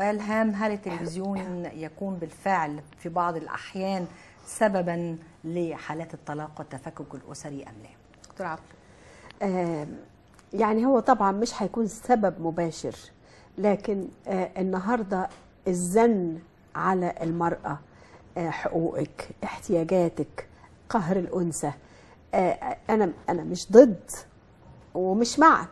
سؤال هام هل التلفزيون يكون بالفعل في بعض الأحيان سببا لحالات الطلاق والتفكك الأسري أم لا؟ دكتور عبد آه، يعني هو طبعا مش هيكون سبب مباشر لكن آه، النهارده الزن على المرأة آه، حقوقك احتياجاتك قهر الأنثى أنا أنا مش ضد ومش مع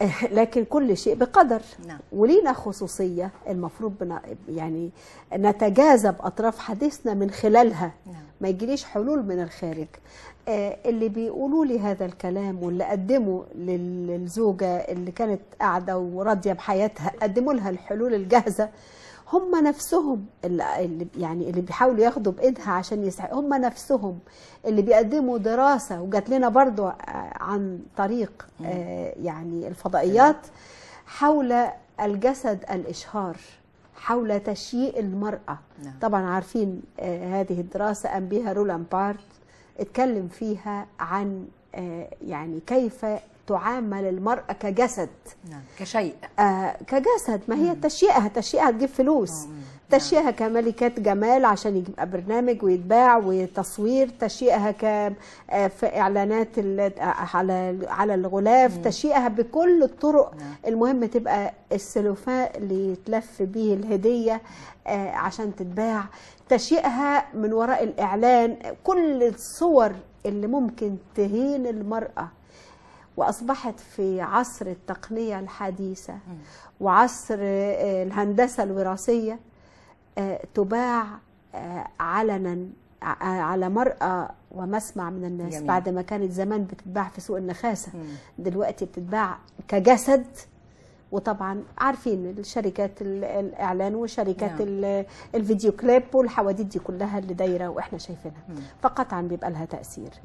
لكن كل شيء بقدر نعم. ولينا خصوصية المفروض بنا يعني نتجاذب أطراف حديثنا من خلالها نعم. ما يجيليش حلول من الخارج آه اللي بيقولوا لي هذا الكلام واللي قدموا للزوجة اللي كانت قاعدة وراضية بحياتها قدموا لها الحلول الجاهزة هم نفسهم اللي يعني اللي بيحاولوا ياخدوا بايدها عشان يسحقوا هم نفسهم اللي بيقدموا دراسه وجات لنا برضو آه، عن طريق آه، يعني الفضائيات حول الجسد الاشهار حول تشييء المرأة نعم. طبعا عارفين آه، هذه الدراسة قام بها رولان بارت اتكلم فيها عن يعني كيف تعامل المرأة كجسد نعم. كشيء آه كجسد ما هي تشيئها تشيئها تجيب فلوس نعم. تشيئها كملكات جمال عشان يبقى برنامج ويتباع وتصوير تشيئها ك آه، في اعلانات آه، على على الغلاف تشيئها بكل الطرق نعم. المهم تبقى السلوفان اللي يتلف بيه الهديه آه، عشان تتباع تشيئها من وراء الاعلان كل الصور اللي ممكن تهين المراه واصبحت في عصر التقنيه الحديثه وعصر آه، الهندسه الوراثيه آه، تباع آه، علنا على مرأى ومسمع من الناس جميل. بعد ما كانت زمان بتتباع في سوق النخاسة مم. دلوقتي بتتباع كجسد وطبعا عارفين الشركات الإعلان وشركات نعم. الفيديو كليب والحواديت دي كلها اللي دايرة وإحنا شايفينها فقط فقطعا بيبقى لها تأثير مم. نعم.